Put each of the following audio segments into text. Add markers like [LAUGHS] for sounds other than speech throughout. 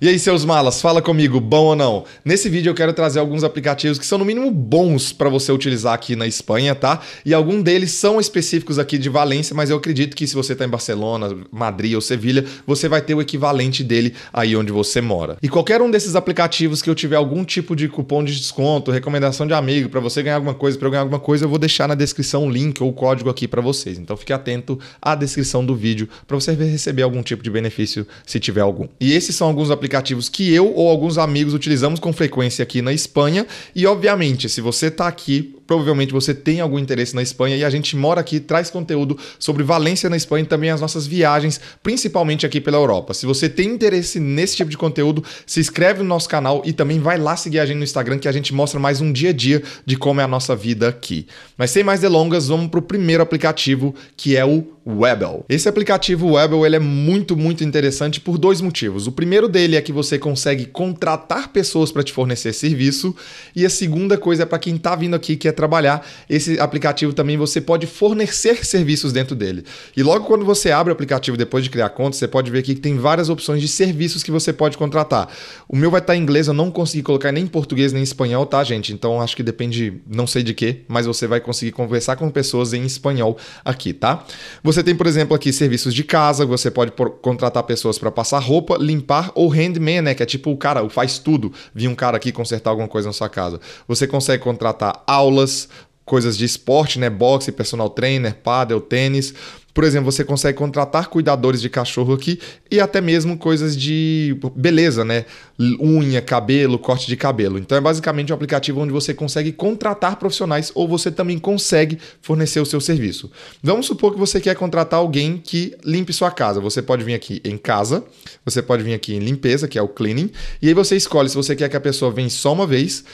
E aí, seus malas, fala comigo, bom ou não? Nesse vídeo eu quero trazer alguns aplicativos que são no mínimo bons para você utilizar aqui na Espanha, tá? E alguns deles são específicos aqui de Valência, mas eu acredito que se você tá em Barcelona, Madrid ou Sevilha, você vai ter o equivalente dele aí onde você mora. E qualquer um desses aplicativos que eu tiver algum tipo de cupom de desconto, recomendação de amigo para você ganhar alguma coisa, para eu ganhar alguma coisa, eu vou deixar na descrição o link ou o código aqui para vocês. Então fique atento à descrição do vídeo para você receber algum tipo de benefício se tiver algum. E esses são alguns aplicativos aplicativos que eu ou alguns amigos utilizamos com frequência aqui na Espanha. E, obviamente, se você está aqui provavelmente você tem algum interesse na Espanha e a gente mora aqui, traz conteúdo sobre Valência na Espanha e também as nossas viagens, principalmente aqui pela Europa. Se você tem interesse nesse tipo de conteúdo, se inscreve no nosso canal e também vai lá seguir a gente no Instagram que a gente mostra mais um dia a dia de como é a nossa vida aqui. Mas sem mais delongas, vamos para o primeiro aplicativo que é o Webel. Esse aplicativo Webel ele é muito, muito interessante por dois motivos. O primeiro dele é que você consegue contratar pessoas para te fornecer serviço e a segunda coisa é para quem está vindo aqui que é quer trabalhar, esse aplicativo também você pode fornecer serviços dentro dele. E logo quando você abre o aplicativo depois de criar conta, você pode ver aqui que tem várias opções de serviços que você pode contratar. O meu vai estar em inglês, eu não consegui colocar nem em português nem em espanhol, tá, gente? Então acho que depende, não sei de quê mas você vai conseguir conversar com pessoas em espanhol aqui, tá? Você tem, por exemplo, aqui serviços de casa, você pode contratar pessoas para passar roupa, limpar ou handman, né? Que é tipo o cara, o faz tudo. Vi um cara aqui consertar alguma coisa na sua casa. Você consegue contratar aula aulas, coisas de esporte, né? Boxe, personal trainer, paddle, tênis. Por exemplo, você consegue contratar cuidadores de cachorro aqui e até mesmo coisas de beleza, né? Unha, cabelo, corte de cabelo. Então é basicamente um aplicativo onde você consegue contratar profissionais ou você também consegue fornecer o seu serviço. Vamos supor que você quer contratar alguém que limpe sua casa. Você pode vir aqui em casa, você pode vir aqui em limpeza, que é o cleaning, e aí você escolhe se você quer que a pessoa venha só uma vez,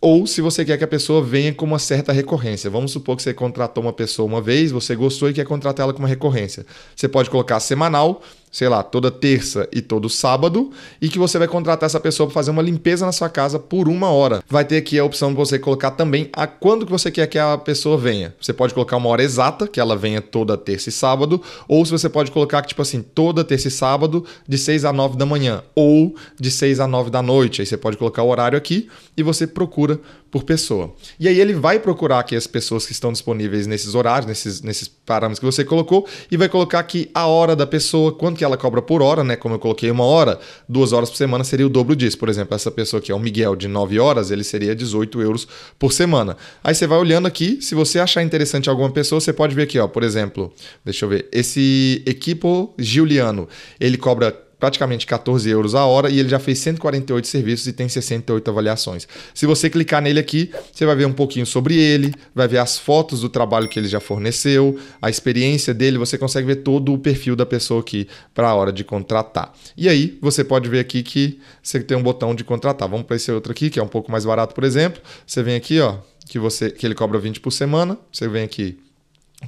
ou se você quer que a pessoa venha com uma certa recorrência. Vamos supor que você contratou uma pessoa uma vez, você gostou e quer contratar ela com uma recorrência. Você pode colocar semanal sei lá, toda terça e todo sábado, e que você vai contratar essa pessoa para fazer uma limpeza na sua casa por uma hora. Vai ter aqui a opção de você colocar também a quando que você quer que a pessoa venha. Você pode colocar uma hora exata, que ela venha toda terça e sábado, ou se você pode colocar que, tipo assim, toda terça e sábado, de 6 a 9 da manhã, ou de 6 a 9 da noite. Aí você pode colocar o horário aqui e você procura por pessoa. E aí ele vai procurar aqui as pessoas que estão disponíveis nesses horários, nesses, nesses parâmetros que você colocou e vai colocar aqui a hora da pessoa, quanto que ela cobra por hora, né? Como eu coloquei uma hora, duas horas por semana seria o dobro disso. Por exemplo, essa pessoa que é o Miguel de 9 horas, ele seria 18 euros por semana. Aí você vai olhando aqui, se você achar interessante alguma pessoa, você pode ver aqui, ó, por exemplo, deixa eu ver, esse equipo Giuliano, ele cobra praticamente 14 euros a hora e ele já fez 148 serviços e tem 68 avaliações. Se você clicar nele aqui, você vai ver um pouquinho sobre ele, vai ver as fotos do trabalho que ele já forneceu, a experiência dele, você consegue ver todo o perfil da pessoa aqui para a hora de contratar. E aí, você pode ver aqui que você tem um botão de contratar. Vamos para esse outro aqui, que é um pouco mais barato, por exemplo. Você vem aqui, ó, que você que ele cobra 20 por semana, você vem aqui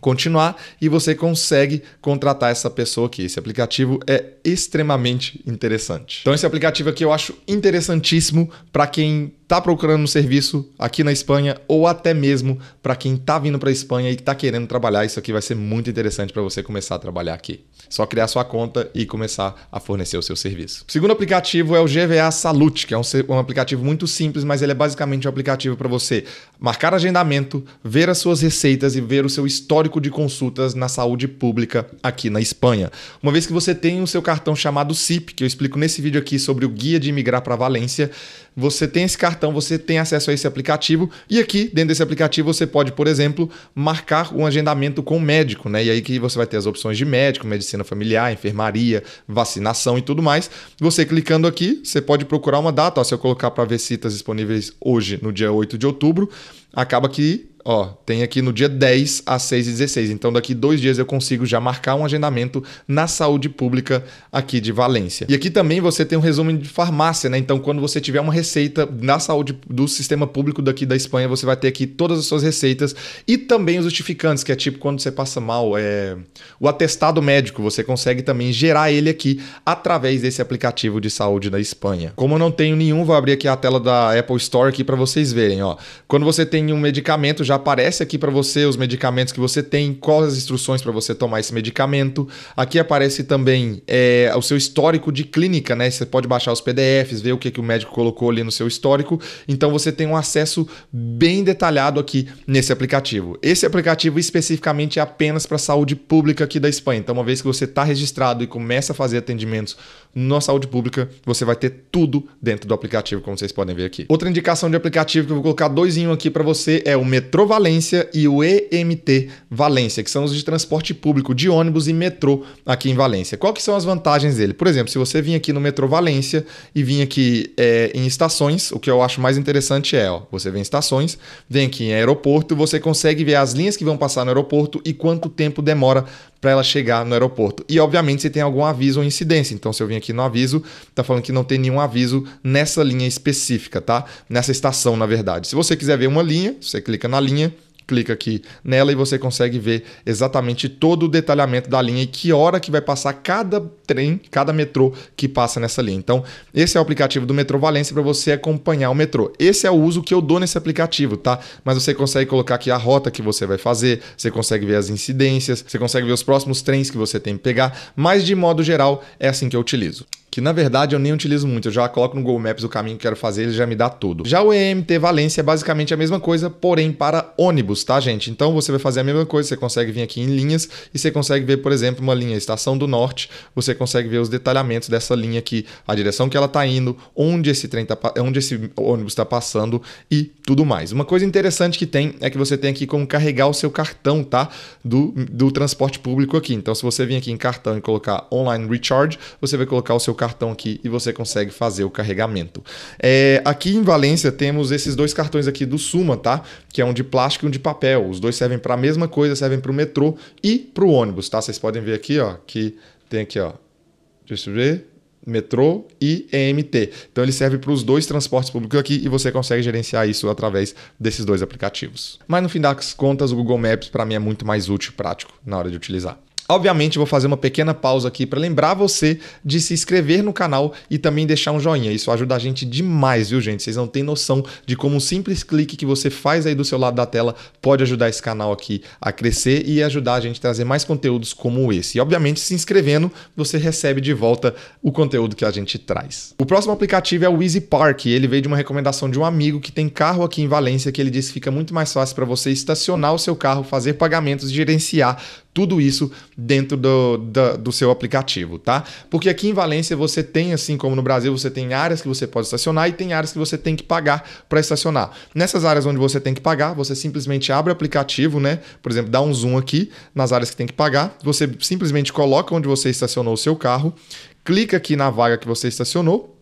continuar e você consegue contratar essa pessoa aqui. Esse aplicativo é extremamente interessante. Então esse aplicativo aqui eu acho interessantíssimo para quem está procurando um serviço aqui na Espanha ou até mesmo para quem está vindo para a Espanha e está querendo trabalhar, isso aqui vai ser muito interessante para você começar a trabalhar aqui. Só criar sua conta e começar a fornecer o seu serviço. O segundo aplicativo é o GVA Salute, que é um, um aplicativo muito simples, mas ele é basicamente um aplicativo para você marcar agendamento, ver as suas receitas e ver o seu histórico de consultas na saúde pública aqui na Espanha. Uma vez que você tem o seu cartão chamado CIP, que eu explico nesse vídeo aqui sobre o guia de imigrar para Valência, você tem esse cartão cartão você tem acesso a esse aplicativo e aqui dentro desse aplicativo você pode, por exemplo, marcar um agendamento com o médico, né? E aí que você vai ter as opções de médico, medicina familiar, enfermaria, vacinação e tudo mais. Você clicando aqui, você pode procurar uma data, ó, se eu colocar para ver citas disponíveis hoje, no dia 8 de outubro, acaba que ó, tem aqui no dia 10 às 6 e 16 Então, daqui dois dias eu consigo já marcar um agendamento na saúde pública aqui de Valência. E aqui também você tem um resumo de farmácia, né? Então, quando você tiver uma receita na saúde do sistema público daqui da Espanha, você vai ter aqui todas as suas receitas e também os justificantes, que é tipo quando você passa mal, é... o atestado médico, você consegue também gerar ele aqui através desse aplicativo de saúde da Espanha. Como eu não tenho nenhum, vou abrir aqui a tela da Apple Store aqui para vocês verem, ó. Quando você tem um medicamento já aparece aqui para você os medicamentos que você tem, quais as instruções para você tomar esse medicamento. Aqui aparece também é, o seu histórico de clínica, né? Você pode baixar os PDFs, ver o que, que o médico colocou ali no seu histórico. Então você tem um acesso bem detalhado aqui nesse aplicativo. Esse aplicativo especificamente é apenas para a saúde pública aqui da Espanha. Então, uma vez que você está registrado e começa a fazer atendimentos na saúde pública, você vai ter tudo dentro do aplicativo, como vocês podem ver aqui. Outra indicação de aplicativo que eu vou colocar dois aqui para você é o Metrô Valência e o EMT Valência, que são os de transporte público de ônibus e metrô aqui em Valência. Qual que são as vantagens dele? Por exemplo, se você vir aqui no Metrô Valência e vir aqui é, em estações, o que eu acho mais interessante é, ó, você vem em estações, vem aqui em aeroporto, você consegue ver as linhas que vão passar no aeroporto e quanto tempo demora para ela chegar no aeroporto. E, obviamente, se tem algum aviso ou incidência. Então, se eu vim aqui no aviso, tá falando que não tem nenhum aviso nessa linha específica, tá? Nessa estação, na verdade. Se você quiser ver uma linha, você clica na linha clica aqui nela e você consegue ver exatamente todo o detalhamento da linha e que hora que vai passar cada trem, cada metrô que passa nessa linha. Então, esse é o aplicativo do Metrô Valência para você acompanhar o metrô. Esse é o uso que eu dou nesse aplicativo, tá? Mas você consegue colocar aqui a rota que você vai fazer, você consegue ver as incidências, você consegue ver os próximos trens que você tem que pegar, mas de modo geral é assim que eu utilizo que na verdade eu nem utilizo muito. Eu já coloco no Google Maps o caminho que quero fazer, ele já me dá tudo. Já o EMT Valência é basicamente a mesma coisa, porém para ônibus, tá, gente? Então você vai fazer a mesma coisa, você consegue vir aqui em linhas e você consegue ver, por exemplo, uma linha Estação do Norte, você consegue ver os detalhamentos dessa linha aqui, a direção que ela tá indo, onde esse trem tá, onde esse ônibus está passando e tudo mais. Uma coisa interessante que tem é que você tem aqui como carregar o seu cartão, tá? Do, do transporte público aqui. Então, se você vir aqui em cartão e colocar online recharge, você vai colocar o seu cartão aqui e você consegue fazer o carregamento. É, aqui em Valência temos esses dois cartões aqui do Suma, tá? Que é um de plástico e um de papel. Os dois servem para a mesma coisa, servem para o metrô e para o ônibus, tá? Vocês podem ver aqui, ó, que tem aqui, ó. Deixa eu ver metrô e EMT. Então ele serve para os dois transportes públicos aqui e você consegue gerenciar isso através desses dois aplicativos. Mas no fim das contas, o Google Maps para mim é muito mais útil e prático na hora de utilizar. Obviamente, vou fazer uma pequena pausa aqui para lembrar você de se inscrever no canal e também deixar um joinha. Isso ajuda a gente demais, viu, gente? Vocês não têm noção de como um simples clique que você faz aí do seu lado da tela pode ajudar esse canal aqui a crescer e ajudar a gente a trazer mais conteúdos como esse. E, obviamente, se inscrevendo, você recebe de volta o conteúdo que a gente traz. O próximo aplicativo é o Easy Park. Ele veio de uma recomendação de um amigo que tem carro aqui em Valência que ele disse que fica muito mais fácil para você estacionar o seu carro, fazer pagamentos, gerenciar tudo isso dentro do, do, do seu aplicativo, tá? Porque aqui em Valência você tem, assim como no Brasil, você tem áreas que você pode estacionar e tem áreas que você tem que pagar para estacionar. Nessas áreas onde você tem que pagar, você simplesmente abre o aplicativo, né? Por exemplo, dá um zoom aqui nas áreas que tem que pagar, você simplesmente coloca onde você estacionou o seu carro, clica aqui na vaga que você estacionou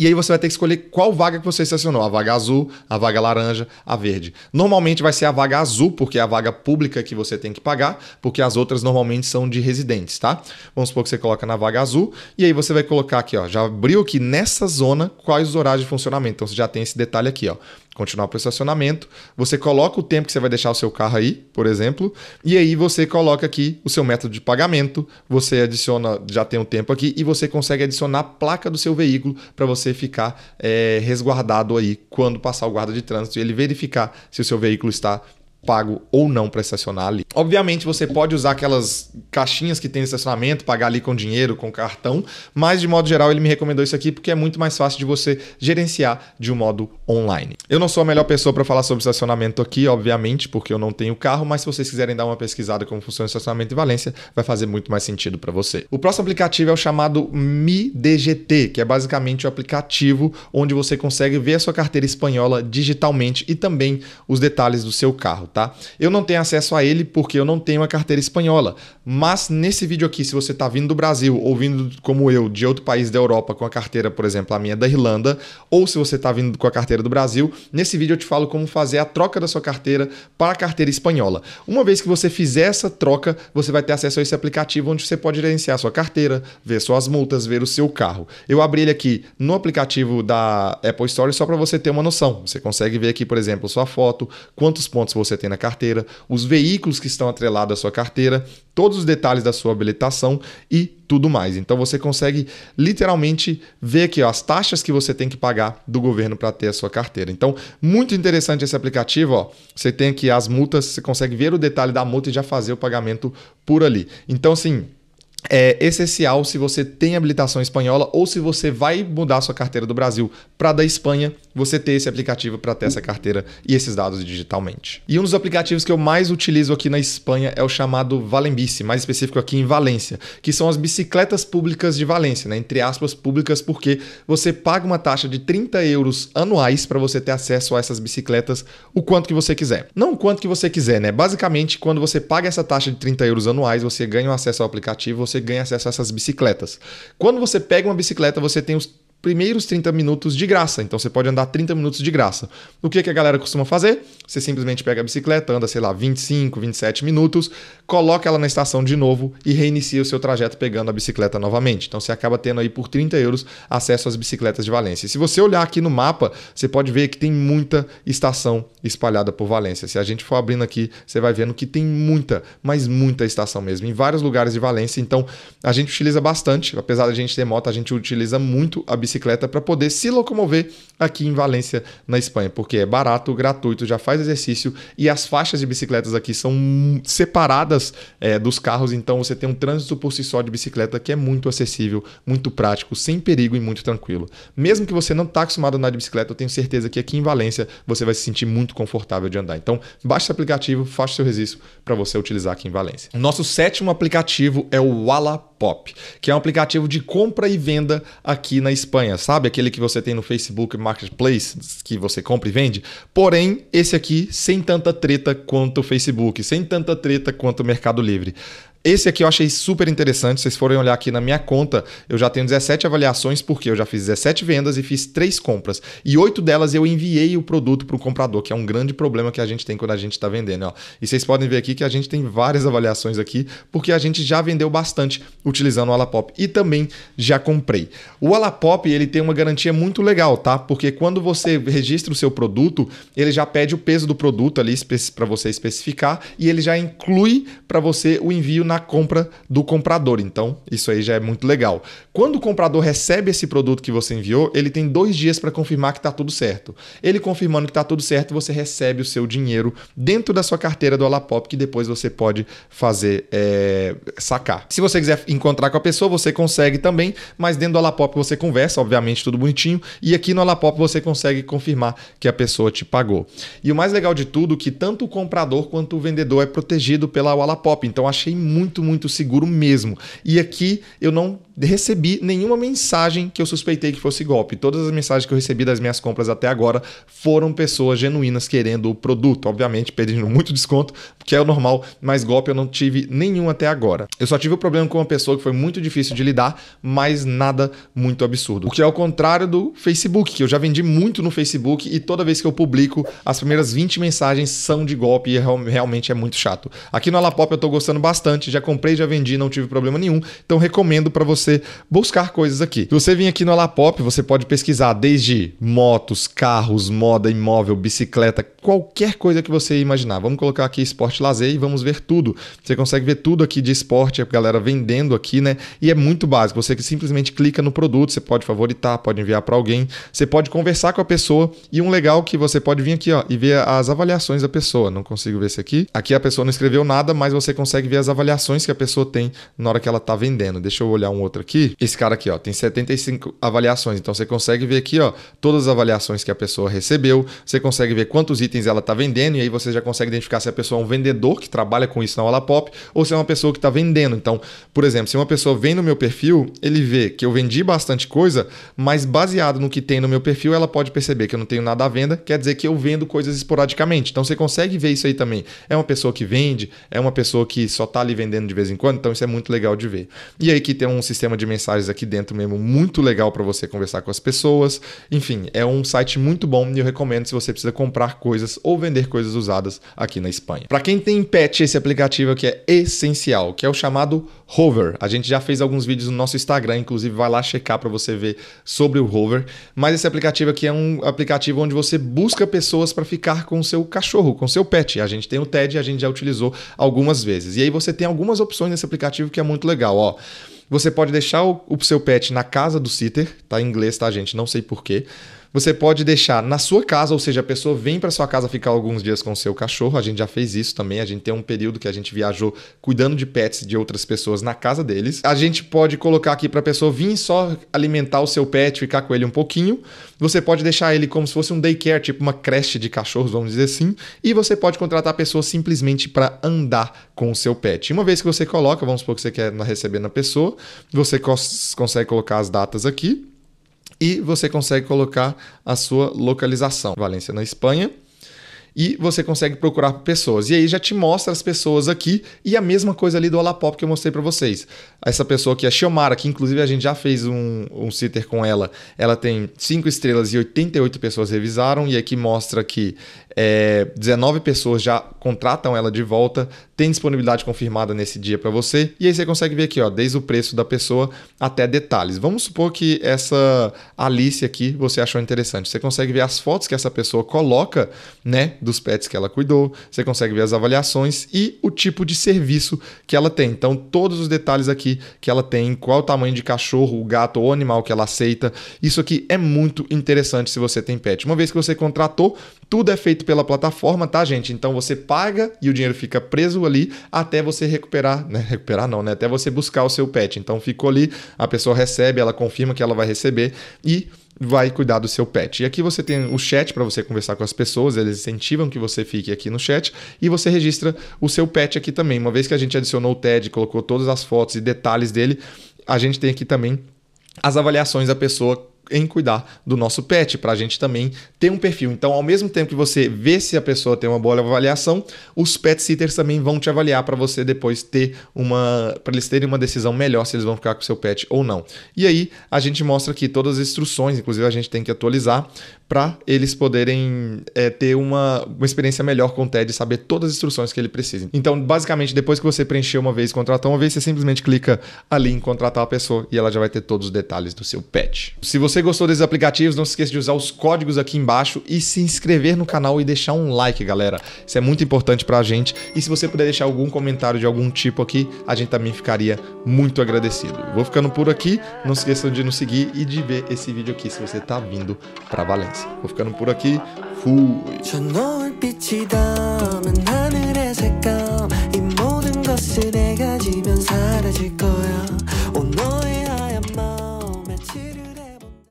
e aí você vai ter que escolher qual vaga que você estacionou: a vaga azul, a vaga laranja, a verde. Normalmente vai ser a vaga azul, porque é a vaga pública que você tem que pagar, porque as outras normalmente são de residentes, tá? Vamos supor que você coloca na vaga azul, e aí você vai colocar aqui, ó, já abriu aqui nessa zona quais os horários de funcionamento. Então você já tem esse detalhe aqui, ó continuar para o estacionamento, você coloca o tempo que você vai deixar o seu carro aí, por exemplo, e aí você coloca aqui o seu método de pagamento, você adiciona, já tem um tempo aqui, e você consegue adicionar a placa do seu veículo para você ficar é, resguardado aí quando passar o guarda de trânsito e ele verificar se o seu veículo está pago ou não para estacionar ali. Obviamente você pode usar aquelas caixinhas que tem estacionamento, pagar ali com dinheiro, com cartão, mas de modo geral ele me recomendou isso aqui porque é muito mais fácil de você gerenciar de um modo online. Eu não sou a melhor pessoa para falar sobre estacionamento aqui, obviamente, porque eu não tenho carro, mas se vocês quiserem dar uma pesquisada como funciona o estacionamento em Valência, vai fazer muito mais sentido para você. O próximo aplicativo é o chamado MiDGT, que é basicamente o aplicativo onde você consegue ver a sua carteira espanhola digitalmente e também os detalhes do seu carro tá? Eu não tenho acesso a ele porque eu não tenho a carteira espanhola. Mas nesse vídeo aqui, se você está vindo do Brasil ou vindo como eu de outro país da Europa com a carteira, por exemplo, a minha da Irlanda, ou se você está vindo com a carteira do Brasil, nesse vídeo eu te falo como fazer a troca da sua carteira para a carteira espanhola. Uma vez que você fizer essa troca, você vai ter acesso a esse aplicativo onde você pode gerenciar sua carteira, ver suas multas, ver o seu carro. Eu abri ele aqui no aplicativo da Apple Store só para você ter uma noção. Você consegue ver aqui, por exemplo, sua foto, quantos pontos você tem na carteira, os veículos que estão atrelados à sua carteira, todos os detalhes da sua habilitação e tudo mais. Então você consegue literalmente ver aqui ó, as taxas que você tem que pagar do governo para ter a sua carteira. Então, muito interessante esse aplicativo. Ó. Você tem aqui as multas, você consegue ver o detalhe da multa e já fazer o pagamento por ali. Então, assim é essencial se você tem habilitação espanhola ou se você vai mudar sua carteira do Brasil para da Espanha você ter esse aplicativo para ter essa carteira e esses dados digitalmente. E um dos aplicativos que eu mais utilizo aqui na Espanha é o chamado Valembice, mais específico aqui em Valência, que são as bicicletas públicas de Valência, né? entre aspas, públicas, porque você paga uma taxa de 30 euros anuais para você ter acesso a essas bicicletas o quanto que você quiser. Não o quanto que você quiser, né? Basicamente, quando você paga essa taxa de 30 euros anuais, você ganha acesso ao aplicativo, você ganha acesso a essas bicicletas. Quando você pega uma bicicleta, você tem os primeiros 30 minutos de graça. Então você pode andar 30 minutos de graça. O que, que a galera costuma fazer? Você simplesmente pega a bicicleta, anda, sei lá, 25, 27 minutos, coloca ela na estação de novo e reinicia o seu trajeto pegando a bicicleta novamente. Então você acaba tendo aí por 30 euros acesso às bicicletas de Valência. se você olhar aqui no mapa, você pode ver que tem muita estação espalhada por Valência. Se a gente for abrindo aqui, você vai vendo que tem muita, mas muita estação mesmo, em vários lugares de Valência. Então a gente utiliza bastante, apesar da gente ter moto, a gente utiliza muito a bicicleta bicicleta para poder se locomover aqui em Valência, na Espanha, porque é barato, gratuito, já faz exercício e as faixas de bicicletas aqui são separadas é, dos carros, então você tem um trânsito por si só de bicicleta que é muito acessível, muito prático, sem perigo e muito tranquilo. Mesmo que você não está acostumado a andar de bicicleta, eu tenho certeza que aqui em Valência você vai se sentir muito confortável de andar. Então, baixa esse aplicativo, faça seu registro para você utilizar aqui em Valência. Nosso sétimo aplicativo é o Wallapop, que é um aplicativo de compra e venda aqui na Espanha campanha, sabe? Aquele que você tem no Facebook Marketplace, que você compra e vende. Porém, esse aqui sem tanta treta quanto o Facebook, sem tanta treta quanto o Mercado Livre. Esse aqui eu achei super interessante. Se vocês forem olhar aqui na minha conta, eu já tenho 17 avaliações, porque eu já fiz 17 vendas e fiz 3 compras. E 8 delas eu enviei o produto para o comprador, que é um grande problema que a gente tem quando a gente está vendendo. Ó. E vocês podem ver aqui que a gente tem várias avaliações aqui, porque a gente já vendeu bastante utilizando o Alapop. E também já comprei. O Alapop ele tem uma garantia muito legal, tá? Porque quando você registra o seu produto, ele já pede o peso do produto ali para você especificar e ele já inclui para você o envio na compra do comprador. Então, isso aí já é muito legal. Quando o comprador recebe esse produto que você enviou, ele tem dois dias para confirmar que está tudo certo. Ele confirmando que está tudo certo, você recebe o seu dinheiro dentro da sua carteira do Alapop, que depois você pode fazer é, sacar. Se você quiser encontrar com a pessoa, você consegue também, mas dentro do Alapop você conversa, obviamente, tudo bonitinho. E aqui no Alapop você consegue confirmar que a pessoa te pagou. E o mais legal de tudo que tanto o comprador quanto o vendedor é protegido pela Alapop. Então, achei muito muito, muito seguro mesmo. E aqui eu não recebi nenhuma mensagem que eu suspeitei que fosse golpe. Todas as mensagens que eu recebi das minhas compras até agora foram pessoas genuínas querendo o produto, obviamente pedindo muito desconto, que é o normal, mas golpe eu não tive nenhum até agora. Eu só tive o um problema com uma pessoa que foi muito difícil de lidar, mas nada muito absurdo. O que é o contrário do Facebook, que eu já vendi muito no Facebook e toda vez que eu publico, as primeiras 20 mensagens são de golpe e é realmente é muito chato. Aqui no Alapop eu tô gostando bastante, já comprei, já vendi, não tive problema nenhum. Então recomendo para você buscar coisas aqui. Se você vir aqui no Alapop, você pode pesquisar desde motos, carros, moda, imóvel, bicicleta, qualquer coisa que você imaginar. Vamos colocar aqui esporte lazer e vamos ver tudo. Você consegue ver tudo aqui de esporte, a galera vendendo aqui, né? E é muito básico. Você que simplesmente clica no produto, você pode favoritar, pode enviar para alguém, você pode conversar com a pessoa e um legal que você pode vir aqui, ó, e ver as avaliações da pessoa. Não consigo ver esse aqui. Aqui a pessoa não escreveu nada, mas você consegue ver as avaliações avaliações que a pessoa tem na hora que ela está vendendo. Deixa eu olhar um outro aqui. Esse cara aqui, ó, tem 75 avaliações. Então você consegue ver aqui, ó, todas as avaliações que a pessoa recebeu. Você consegue ver quantos itens ela está vendendo e aí você já consegue identificar se a pessoa é um vendedor que trabalha com isso na aula pop ou se é uma pessoa que está vendendo. Então, por exemplo, se uma pessoa vem no meu perfil, ele vê que eu vendi bastante coisa, mas baseado no que tem no meu perfil, ela pode perceber que eu não tenho nada à venda, quer dizer que eu vendo coisas esporadicamente. Então você consegue ver isso aí também. É uma pessoa que vende, é uma pessoa que só está ali vendendo de vez em quando, então isso é muito legal de ver. E aí que tem um sistema de mensagens aqui dentro mesmo muito legal para você conversar com as pessoas. Enfim, é um site muito bom e eu recomendo se você precisa comprar coisas ou vender coisas usadas aqui na Espanha. Para quem tem pet, esse aplicativo aqui é essencial, que é o chamado Hover. A gente já fez alguns vídeos no nosso Instagram, inclusive vai lá checar para você ver sobre o Hover. Mas esse aplicativo aqui é um aplicativo onde você busca pessoas para ficar com o seu cachorro, com o seu pet. A gente tem o TED, a gente já utilizou algumas vezes. E aí você tem alguns algumas opções nesse aplicativo que é muito legal. Ó, você pode deixar o, o seu pet na casa do sitter, tá em inglês, tá, gente? Não sei porquê. Você pode deixar na sua casa, ou seja, a pessoa vem para sua casa ficar alguns dias com o seu cachorro. A gente já fez isso também. A gente tem um período que a gente viajou cuidando de pets de outras pessoas na casa deles. A gente pode colocar aqui para a pessoa vir só alimentar o seu pet, ficar com ele um pouquinho. Você pode deixar ele como se fosse um daycare, tipo uma creche de cachorros, vamos dizer assim. E você pode contratar a pessoa simplesmente para andar com o seu pet. uma vez que você coloca, vamos supor que você quer receber na pessoa, você cons consegue colocar as datas aqui e você consegue colocar a sua localização. Valência na Espanha e você consegue procurar pessoas. E aí já te mostra as pessoas aqui e a mesma coisa ali do Olapop que eu mostrei para vocês. Essa pessoa aqui, a Xiomara, que inclusive a gente já fez um, um sitter com ela, ela tem 5 estrelas e 88 pessoas revisaram, e aqui mostra que é, eh, 19 pessoas já contratam ela de volta, tem disponibilidade confirmada nesse dia para você. E aí você consegue ver aqui, ó, desde o preço da pessoa até detalhes. Vamos supor que essa Alice aqui você achou interessante. Você consegue ver as fotos que essa pessoa coloca, né, dos pets que ela cuidou. Você consegue ver as avaliações e o tipo de serviço que ela tem. Então, todos os detalhes aqui que ela tem, qual o tamanho de cachorro, o gato ou animal que ela aceita. Isso aqui é muito interessante se você tem pet. Uma vez que você contratou, tudo é feito pela plataforma, tá, gente? Então você paga e o dinheiro fica preso ali até você recuperar, [LAUGHS] né? Recuperar não, né? Até você buscar o seu pet. Então ficou ali, a pessoa recebe, ela confirma que ela vai receber e vai cuidar do seu pet. E aqui você tem o chat para você conversar com as pessoas, eles incentivam que você fique aqui no chat e você registra o seu pet aqui também. Uma vez que a gente adicionou o TED, colocou todas as fotos e detalhes dele, a gente tem aqui também as avaliações da pessoa em cuidar do nosso pet, para a gente também ter um perfil. Então, ao mesmo tempo que você vê se a pessoa tem uma boa avaliação, os pet sitters também vão te avaliar para você depois ter uma. para eles terem uma decisão melhor se eles vão ficar com o seu pet ou não. E aí, a gente mostra aqui todas as instruções, inclusive a gente tem que atualizar, para eles poderem é, ter uma, uma experiência melhor com o TED e saber todas as instruções que ele precisa. Então, basicamente, depois que você preencher uma vez, contratar uma vez, você simplesmente clica ali em contratar a pessoa e ela já vai ter todos os detalhes do seu pet. Se você gostou desses aplicativos, não se esqueça de usar os códigos aqui embaixo e se inscrever no canal e deixar um like, galera. Isso é muito importante para a gente. E se você puder deixar algum comentário de algum tipo aqui, a gente também ficaria muito agradecido. Vou ficando por aqui. Não se esqueçam de nos seguir e de ver esse vídeo aqui se você está vindo para Valência. Vou ficando por aqui. Fui.